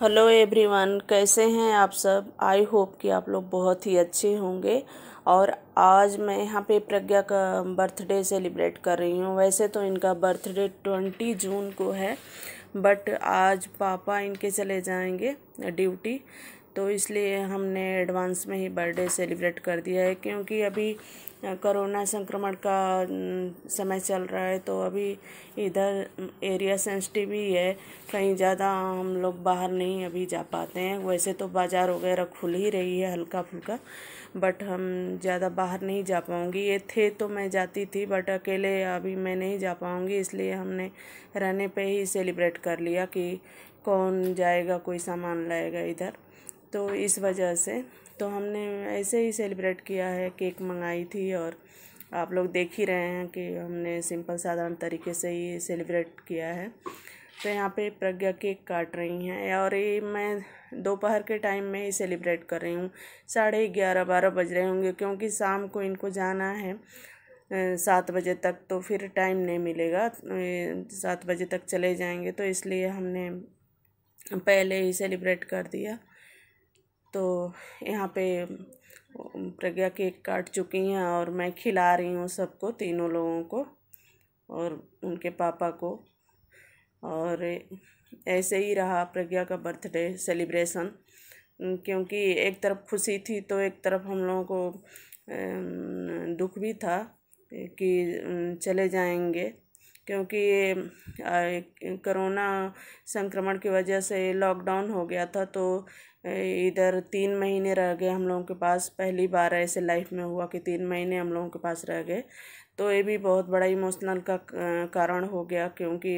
hello everyone कैसे हैं आप सब आई होप कि आप लोग बहुत ही अच्छे होंगे और आज मैं यहाँ पे प्रज्ञा का बर्थडे सेलिब्रेट कर रही हूँ वैसे तो इनका बर्थडे ट्वेंटी जून को है बट आज पापा इनके चले जाएंगे ड्यूटी तो इसलिए हमने एडवांस में ही बर्थडे सेलिब्रेट कर दिया है क्योंकि अभी कोरोना संक्रमण का समय चल रहा है तो अभी इधर एरिया सेंसिटिव ही है कहीं ज़्यादा हम लोग बाहर नहीं अभी जा पाते हैं वैसे तो बाज़ार वगैरह खुल ही रही है हल्का फुल्का बट हम ज़्यादा बाहर नहीं जा पाऊँगी ये थे तो मैं जाती थी बट अकेले अभी मैं नहीं जा पाऊँगी इसलिए हमने रहने पे ही सेलिब्रेट कर लिया कि कौन जाएगा कोई सामान लाएगा इधर तो इस वजह से तो हमने ऐसे ही सेलिब्रेट किया है केक मंगाई थी और आप लोग देख ही रहे हैं कि हमने सिंपल साधारण तरीके से ही सेलिब्रेट किया है तो यहाँ पे प्रज्ञा केक काट रही हैं और ये मैं दोपहर के टाइम में ही सेलिब्रेट कर रही हूँ साढ़े ग्यारह बारह बज रहे होंगे क्योंकि शाम को इनको जाना है सात बजे तक तो फिर टाइम नहीं मिलेगा सात बजे तक चले जाएंगे तो इसलिए हमने पहले ही सेलिब्रेट कर दिया तो यहाँ पे प्रज्ञा केक काट चुकी हैं और मैं खिला रही हूँ सबको तीनों लोगों को और उनके पापा को और ऐसे ही रहा प्रज्ञा का बर्थडे सेलिब्रेशन क्योंकि एक तरफ खुशी थी तो एक तरफ हम लोगों को दुख भी था कि चले जाएंगे क्योंकि ये करोना संक्रमण की वजह से लॉकडाउन हो गया था तो इधर तीन महीने रह गए हम लोगों के पास पहली बार ऐसे लाइफ में हुआ कि तीन महीने हम लोगों के पास रह गए तो ये भी बहुत बड़ा इमोशनल का कारण हो गया क्योंकि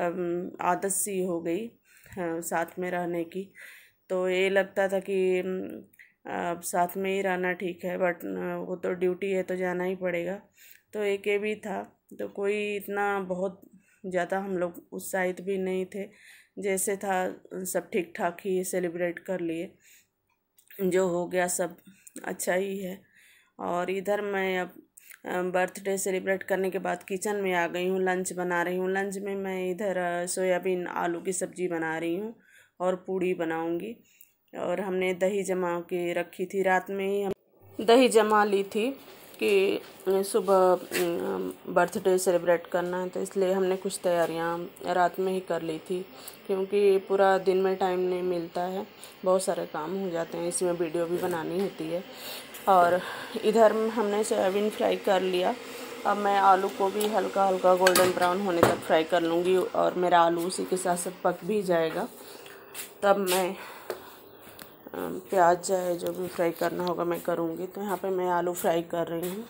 आदत सी हो गई साथ में रहने की तो ये लगता था कि अब साथ में ही रहना ठीक है बट वो तो ड्यूटी है तो जाना ही पड़ेगा तो एक ये भी था तो कोई इतना बहुत ज़्यादा हम लोग उत्साहित भी नहीं थे जैसे था सब ठीक ठाक ही सेलिब्रेट कर लिए जो हो गया सब अच्छा ही है और इधर मैं अब बर्थडे सेलिब्रेट करने के बाद किचन में आ गई हूँ लंच बना रही हूँ लंच में मैं इधर सोयाबीन आलू की सब्ज़ी बना रही हूँ और पूड़ी बनाऊँगी और हमने दही जमा के रखी थी रात में ही हम दही जमा ली थी कि सुबह बर्थडे सेलिब्रेट करना है तो इसलिए हमने कुछ तैयारियां रात में ही कर ली थी क्योंकि पूरा दिन में टाइम नहीं मिलता है बहुत सारे काम हो जाते हैं इसमें वीडियो भी बनानी होती है और इधर हमने सोयाबीन फ्राई कर लिया अब मैं आलू को भी हल्का हल्का गोल्डन ब्राउन होने तक फ्राई कर लूँगी और मेरा आलू उसी के साथ साथ पक भी जाएगा तब मैं प्याज चाहे जो भी फ्राई करना होगा मैं करूँगी तो यहाँ पे मैं आलू फ्राई कर रही हूँ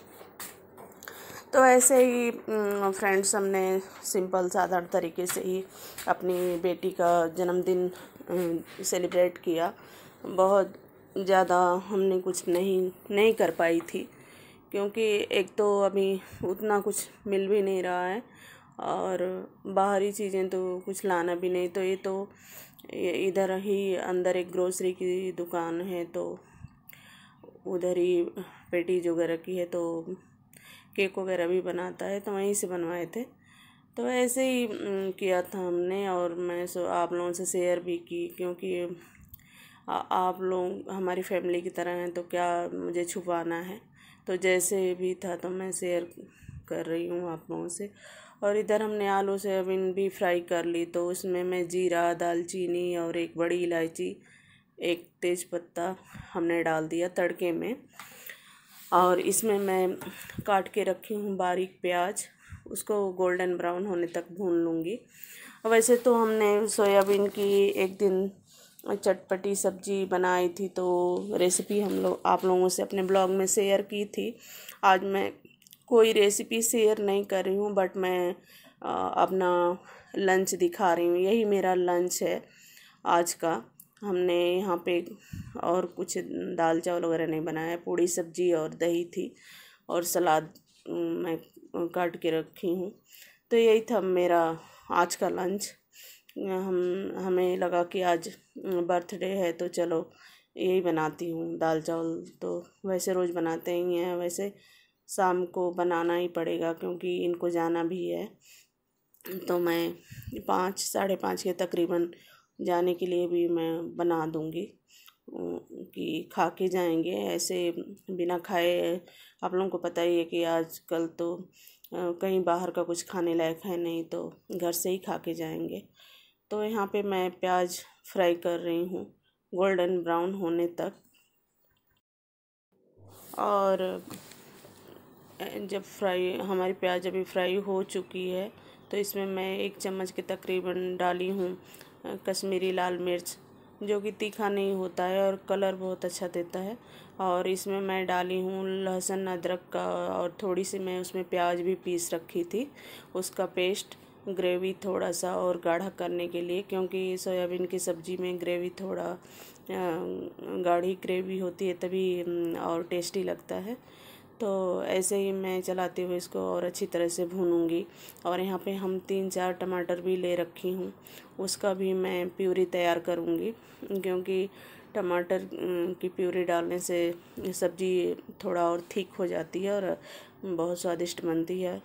तो ऐसे ही फ्रेंड्स हमने सिंपल साधारण तरीके से ही अपनी बेटी का जन्मदिन सेलिब्रेट किया बहुत ज़्यादा हमने कुछ नहीं नहीं कर पाई थी क्योंकि एक तो अभी उतना कुछ मिल भी नहीं रहा है और बाहरी चीज़ें तो कुछ लाना भी नहीं तो ये तो इधर ही अंदर एक ग्रोसरी की दुकान है तो उधर ही पेटीज वगैरह की है तो केक वगैरह भी बनाता है तो वहीं से बनवाए थे तो ऐसे ही किया था हमने और मैं सो आप लोगों से शेयर भी की क्योंकि आ, आप लोग हमारी फैमिली की तरह हैं तो क्या मुझे छुपाना है तो जैसे भी था तो मैं शेयर कर रही हूँ आप लोगों से और इधर हमने आलू सोयाबीन भी फ्राई कर ली तो उसमें मैं जीरा दालचीनी और एक बड़ी इलायची एक तेज़पत्ता हमने डाल दिया तड़के में और इसमें मैं काट के रखी हूँ बारीक प्याज उसको गोल्डन ब्राउन होने तक भून लूँगी वैसे तो हमने सोयाबीन की एक दिन चटपटी सब्जी बनाई थी तो रेसिपी हम लोग आप लोगों से अपने ब्लॉग में शेयर की थी आज मैं कोई रेसिपी शेयर नहीं कर रही हूँ बट मैं अपना लंच दिखा रही हूँ यही मेरा लंच है आज का हमने यहाँ पे और कुछ दाल चावल वगैरह नहीं बनाया पूड़ी सब्जी और दही थी और सलाद मैं काट के रखी हूँ तो यही था मेरा आज का लंच हम हमें लगा कि आज बर्थडे है तो चलो यही बनाती हूँ दाल चावल तो वैसे रोज़ बनाते ही हैं वैसे शाम को बनाना ही पड़ेगा क्योंकि इनको जाना भी है तो मैं पाँच साढ़े पाँच के तकरीबन जाने के लिए भी मैं बना दूँगी कि खा के जाएंगे ऐसे बिना खाए आप लोगों को पता ही है कि आजकल तो कहीं बाहर का कुछ खाने लायक है नहीं तो घर से ही खा के जाएंगे तो यहाँ पे मैं प्याज फ्राई कर रही हूँ गोल्डन ब्राउन होने तक और जब फ्राई हमारी प्याज अभी फ्राई हो चुकी है तो इसमें मैं एक चम्मच के तकरीबन डाली हूँ कश्मीरी लाल मिर्च जो कि तीखा नहीं होता है और कलर बहुत अच्छा देता है और इसमें मैं डाली हूँ लहसुन अदरक का और थोड़ी सी मैं उसमें प्याज भी पीस रखी थी उसका पेस्ट ग्रेवी थोड़ा सा और गाढ़ा करने के लिए क्योंकि सोयाबीन की सब्ज़ी में ग्रेवी थोड़ा गाढ़ी ग्रेवी होती है तभी और टेस्टी लगता है तो ऐसे ही मैं चलाते हुए इसको और अच्छी तरह से भूनूंगी और यहाँ पे हम तीन चार टमाटर भी ले रखी हूँ उसका भी मैं प्यूरी तैयार करूँगी क्योंकि टमाटर की प्यूरी डालने से सब्ज़ी थोड़ा और ठीक हो जाती है और बहुत स्वादिष्ट बनती है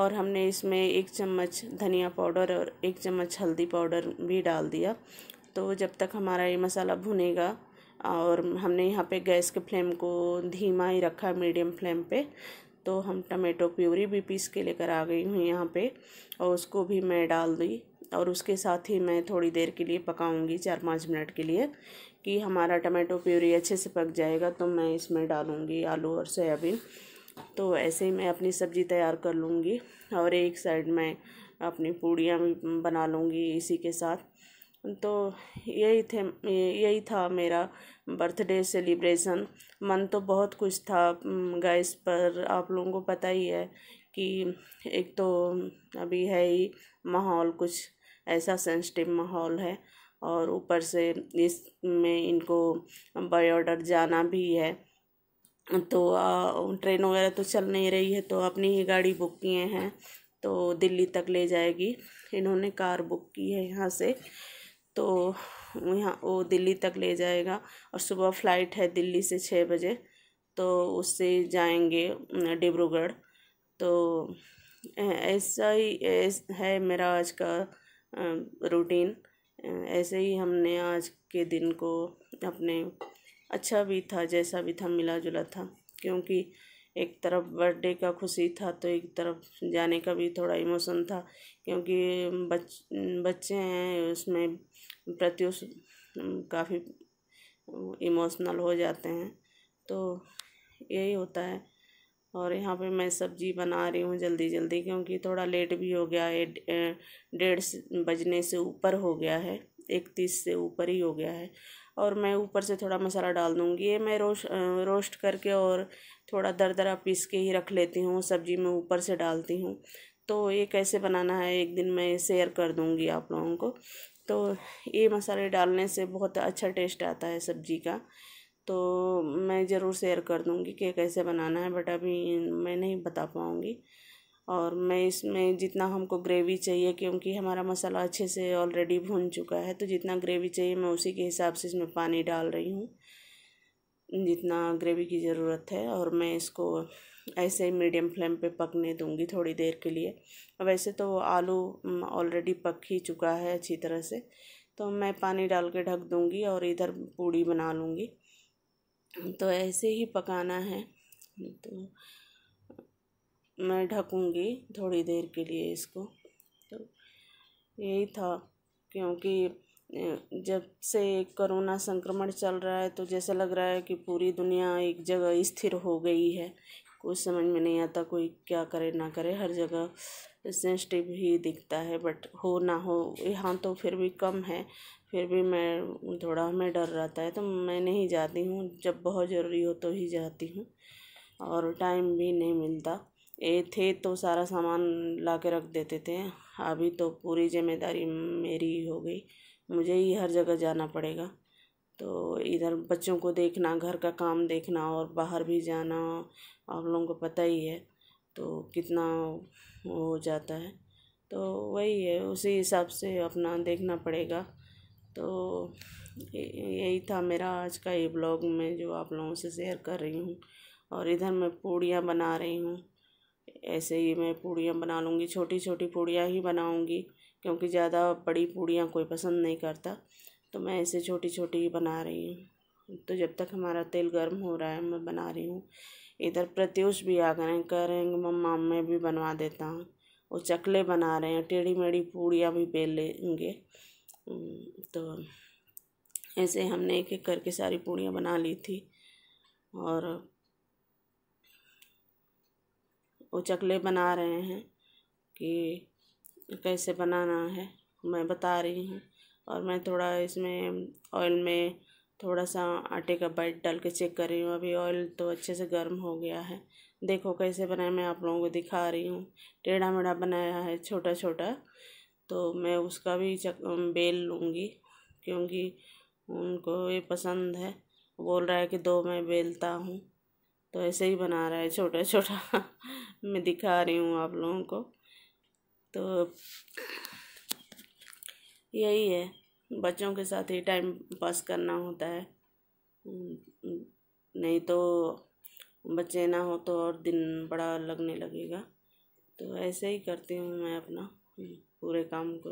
और हमने इसमें एक चम्मच धनिया पाउडर और एक चम्मच हल्दी पाउडर भी डाल दिया तो जब तक हमारा ये मसाला भुनेगा और हमने यहाँ पे गैस के फ्लेम को धीमा ही रखा है मीडियम फ्लेम पे तो हम टमेटो प्यूरी भी पीस के लेकर आ गई हूँ यहाँ पे और उसको भी मैं डाल दी और उसके साथ ही मैं थोड़ी देर के लिए पकाऊंगी चार पाँच मिनट के लिए कि हमारा टमाटो प्यूरी अच्छे से पक जाएगा तो मैं इसमें डालूँगी आलू और सोयाबीन तो ऐसे ही मैं अपनी सब्ज़ी तैयार कर लूँगी और एक साइड मैं अपनी पूड़ियाँ भी बना लूँगी इसी के साथ तो यही थे यही था मेरा बर्थडे सेलिब्रेशन मन तो बहुत कुछ था गैस पर आप लोगों को पता ही है कि एक तो अभी है ही माहौल कुछ ऐसा सेंसिटिव माहौल है और ऊपर से इसमें इनको बाई ऑर्डर जाना भी है तो ट्रेन वगैरह तो चल नहीं रही है तो अपनी ही गाड़ी बुक किए हैं तो दिल्ली तक ले जाएगी इन्होंने कार बुक की है यहाँ से तो यहाँ वो दिल्ली तक ले जाएगा और सुबह फ़्लाइट है दिल्ली से छः बजे तो उससे जाएंगे डिब्रूगढ़ तो ऐसा ही है मेरा आज का रूटीन ऐसे ही हमने आज के दिन को अपने अच्छा भी था जैसा भी था मिला जुला था क्योंकि एक तरफ बर्थडे का खुशी था तो एक तरफ जाने का भी थोड़ा इमोशन था क्योंकि बच बच्चे हैं उसमें प्रत्युष काफ़ी इमोशनल हो जाते हैं तो यही होता है और यहाँ पे मैं सब्ज़ी बना रही हूँ जल्दी जल्दी क्योंकि थोड़ा लेट भी हो गया है डेढ़ बजने से ऊपर हो गया है इकतीस से ऊपर ही हो गया है और मैं ऊपर से थोड़ा मसाला डाल दूँगी ये मैं रोस्ट रोस्ट करके और थोड़ा दर दरा पीस के ही रख लेती हूँ सब्ज़ी में ऊपर से डालती हूँ तो ये कैसे बनाना है एक दिन मैं शेयर कर दूँगी आप लोगों को तो ये मसाले डालने से बहुत अच्छा टेस्ट आता है सब्ज़ी का तो मैं ज़रूर शेयर कर दूँगी कि कैसे बनाना है बट अभी मैं नहीं बता पाऊँगी और मैं इसमें जितना हमको ग्रेवी चाहिए क्योंकि हमारा मसाला अच्छे से ऑलरेडी भून चुका है तो जितना ग्रेवी चाहिए मैं उसी के हिसाब से इसमें पानी डाल रही हूँ जितना ग्रेवी की ज़रूरत है और मैं इसको ऐसे मीडियम फ्लेम पे पकने दूंगी थोड़ी देर के लिए वैसे तो आलू ऑलरेडी पक ही चुका है अच्छी तरह से तो मैं पानी डाल के ढक दूंगी और इधर पूड़ी बना लूँगी तो ऐसे ही पकाना है तो मैं ढकूँगी थोड़ी देर के लिए इसको तो यही था क्योंकि जब से कोरोना संक्रमण चल रहा है तो जैसा लग रहा है कि पूरी दुनिया एक जगह स्थिर हो गई है कुछ समझ में नहीं आता कोई क्या करे ना करे हर जगह सेंसिटिव ही दिखता है बट हो ना हो यहाँ तो फिर भी कम है फिर भी मैं थोड़ा हमें डर रहता है तो मैं नहीं जाती हूँ जब बहुत ज़रूरी हो तो ही जाती हूँ और टाइम भी नहीं मिलता ये थे तो सारा सामान ला के रख देते थे अभी तो पूरी जिम्मेदारी मेरी हो गई मुझे ही हर जगह जाना पड़ेगा तो इधर बच्चों को देखना घर का काम देखना और बाहर भी जाना आप लोगों को पता ही है तो कितना हो जाता है तो वही है उसी हिसाब से अपना देखना पड़ेगा तो यही था मेरा आज का ये ब्लॉग में जो आप लोगों से शेयर कर रही हूँ और इधर मैं पूड़ियाँ बना रही हूँ ऐसे ही मैं पूड़ियाँ बना लूँगी छोटी छोटी पूड़ियाँ ही बनाऊँगी क्योंकि ज़्यादा बड़ी पूड़ियाँ कोई पसंद नहीं करता तो मैं ऐसे छोटी छोटी बना रही हूँ तो जब तक हमारा तेल गर्म हो रहा है मैं बना रही हूँ इधर प्रत्युष भी आ गए कह रहे हैं मम्मा मैं भी बनवा देता हूँ वो चकले बना रहे हैं टेढ़ी मेढ़ी पूड़ियाँ भी बेल लेंगे तो ऐसे हमने एक एक करके सारी पूड़ियाँ बना ली थी और वो चकले बना रहे हैं कि कैसे बनाना है मैं बता रही हूँ और मैं थोड़ा इसमें ऑयल में थोड़ा सा आटे का बाइट डाल के चेक कर रही हूँ अभी ऑयल तो अच्छे से गर्म हो गया है देखो कैसे बनाया मैं आप लोगों को दिखा रही हूँ टेढ़ा मेढ़ा बनाया है छोटा छोटा तो मैं उसका भी चक बेल लूँगी क्योंकि उनको ये पसंद है बोल रहा है कि दो मैं बेलता हूँ तो ऐसे ही बना रहा है छोटा छोटा मैं दिखा रही हूँ आप लोगों को तो यही है बच्चों के साथ ही टाइम पास करना होता है हम्म, नहीं तो बच्चे ना हो तो और दिन बड़ा लगने लगेगा तो ऐसे ही करती हूँ मैं अपना हम्म, पूरे काम को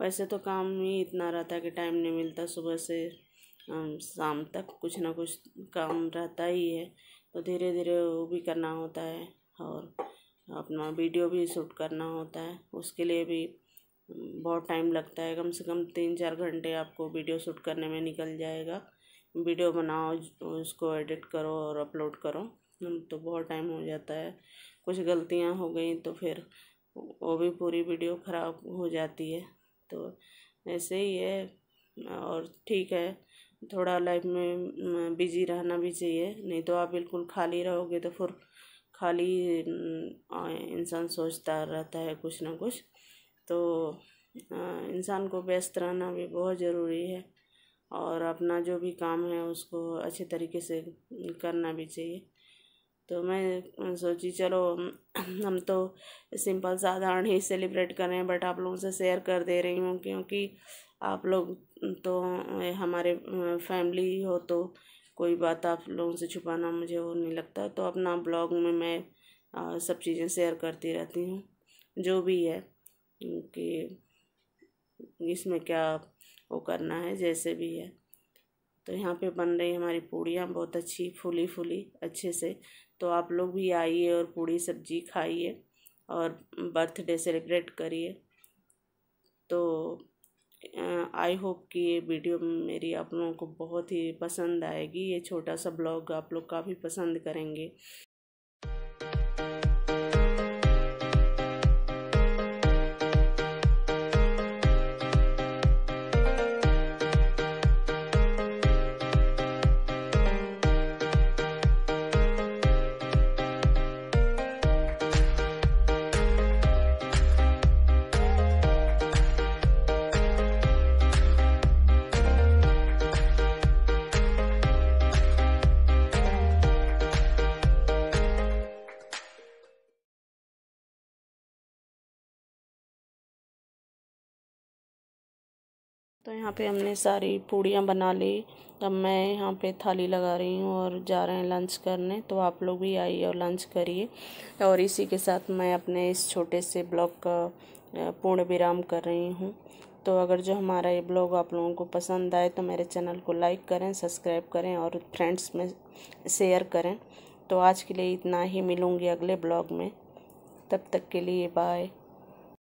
वैसे तो काम ही इतना रहता है कि टाइम नहीं मिलता सुबह से शाम तक कुछ ना कुछ काम रहता ही है तो धीरे धीरे वो भी करना होता है और अपना वीडियो भी शूट करना होता है उसके लिए भी बहुत टाइम लगता है कम से कम तीन चार घंटे आपको वीडियो शूट करने में निकल जाएगा वीडियो बनाओ उसको एडिट करो और अपलोड करो तो बहुत टाइम हो जाता है कुछ गलतियां हो गई तो फिर वो भी पूरी वीडियो ख़राब हो जाती है तो ऐसे ही है और ठीक है थोड़ा लाइफ में बिजी रहना भी चाहिए नहीं तो आप बिल्कुल खाली रहोगे तो फिर खाली इंसान सोचता रहता है कुछ ना कुछ तो इंसान को व्यस्त रहना भी बहुत ज़रूरी है और अपना जो भी काम है उसको अच्छे तरीके से करना भी चाहिए तो मैं सोची चलो हम तो सिंपल साधारण ही सेलिब्रेट कर रहे हैं बट आप लोगों से शेयर कर दे रही हूँ क्योंकि आप लोग तो हमारे फैमिली हो तो कोई बात आप लोगों से छुपाना मुझे वो नहीं लगता तो अपना ब्लॉग में मैं सब चीज़ें शेयर करती रहती हूँ जो भी है कि इसमें क्या वो करना है जैसे भी है तो यहाँ पे बन रही हमारी पूड़ियाँ बहुत अच्छी फूली फूली अच्छे से तो आप लोग भी आइए और पूड़ी सब्जी खाइए और बर्थडे सेलिब्रेट करिए तो आई होप कि ये वीडियो मेरी आप लोगों को बहुत ही पसंद आएगी ये छोटा सा ब्लॉग आप लोग काफ़ी पसंद करेंगे यहाँ पे हमने सारी पूड़ियाँ बना ली अब मैं यहाँ पे थाली लगा रही हूँ और जा रहे हैं लंच करने तो आप लोग भी आइए और लंच करिए और इसी के साथ मैं अपने इस छोटे से ब्लॉग का पूर्ण विराम कर रही हूँ तो अगर जो हमारा ये ब्लॉग आप लोगों को पसंद आए तो मेरे चैनल को लाइक करें सब्सक्राइब करें और फ्रेंड्स में शेयर करें तो आज के लिए इतना ही मिलूँगी अगले ब्लॉग में तब तक के लिए बाय